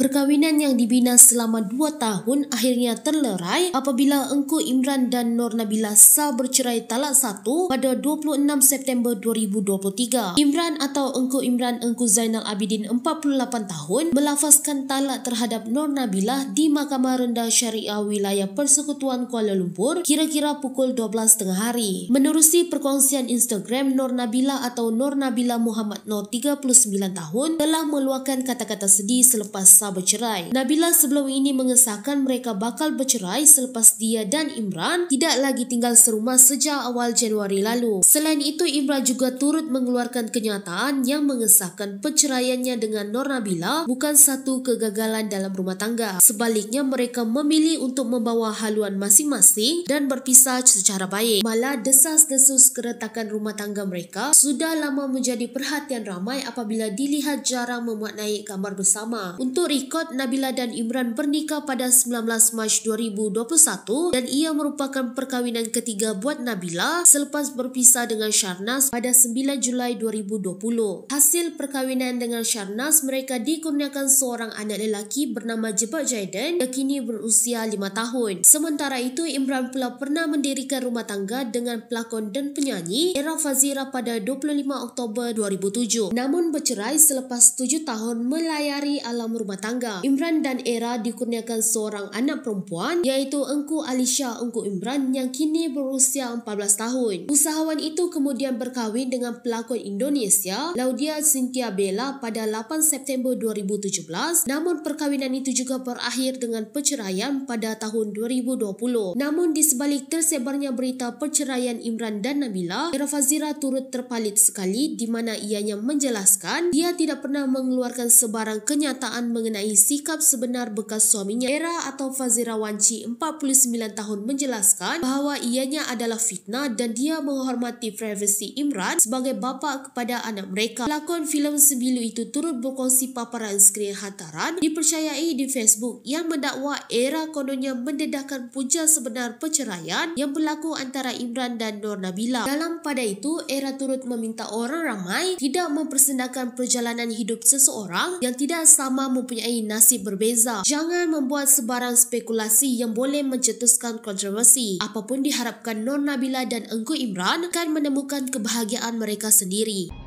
Perkahwinan yang dibina selama dua tahun akhirnya terlerai apabila Engku Imran dan Nur Nabila sah bercerai talak satu pada 26 September 2023. Imran atau Engku Imran Engku Zainal Abidin 48 tahun melafazkan talak terhadap Nur Nabila di Mahkamah Rendah Syariah Wilayah Persekutuan Kuala Lumpur kira-kira pukul 12 tengah hari. Menerusi perkongsian Instagram Nur Nabila atau Nur Nabila Muhammad Nur 39 tahun telah meluahkan kata-kata sedih selepas sah sah bercerai. Nabila sebelum ini mengesahkan mereka bakal bercerai selepas dia dan Imran tidak lagi tinggal serumah sejak awal Januari lalu. Selain itu, Imran juga turut mengeluarkan kenyataan yang mengesahkan perceraiannya dengan Nor Nabila bukan satu kegagalan dalam rumah tangga. Sebaliknya, mereka memilih untuk membawa haluan masing-masing dan berpisah secara baik. Malah desas-desus keretakan rumah tangga mereka sudah lama menjadi perhatian ramai apabila dilihat jarang memuat naik kamar bersama. Untuk Ikot Nabila dan Imran bernikah pada 19 Mac 2021 dan ia merupakan perkahwinan ketiga buat Nabila selepas berpisah dengan Sharnas pada 9 Julai 2020. Hasil perkahwinan dengan Sharnas mereka dikurniakan seorang anak lelaki bernama Jebat Jaiden yang kini berusia 5 tahun. Sementara itu Imran pula pernah mendirikan rumah tangga dengan pelakon dan penyanyi Era Fazira pada 25 Oktober 2007. Namun bercerai selepas 7 tahun melayari alam rumah tangga tangga. Imran dan Era dikurniakan seorang anak perempuan iaitu Engku Alisha Engku Imran yang kini berusia 14 tahun. Usahawan itu kemudian berkahwin dengan pelakon Indonesia Laudia Cynthia Bella pada 8 September 2017 namun perkahwinan itu juga berakhir dengan perceraian pada tahun 2020. Namun di sebalik tersebarnya berita perceraian Imran dan Nabila, Era Fazira turut terpalit sekali di mana ianya menjelaskan dia tidak pernah mengeluarkan sebarang kenyataan mengenai mengenai sikap sebenar bekas suaminya Era atau Fazira Wanci 49 tahun menjelaskan bahawa ianya adalah fitnah dan dia menghormati privasi Imran sebagai bapa kepada anak mereka. Lakon filem Sembilu itu turut berkongsi paparan skrin hantaran dipercayai di Facebook yang mendakwa Era kononnya mendedahkan puja sebenar perceraian yang berlaku antara Imran dan Nur Nabila. Dalam pada itu, Era turut meminta orang ramai tidak mempersendakan perjalanan hidup seseorang yang tidak sama mempunyai mempunyai nasib berbeza. Jangan membuat sebarang spekulasi yang boleh mencetuskan kontroversi. Apapun diharapkan Nur Nabila dan Engku Imran akan menemukan kebahagiaan mereka sendiri.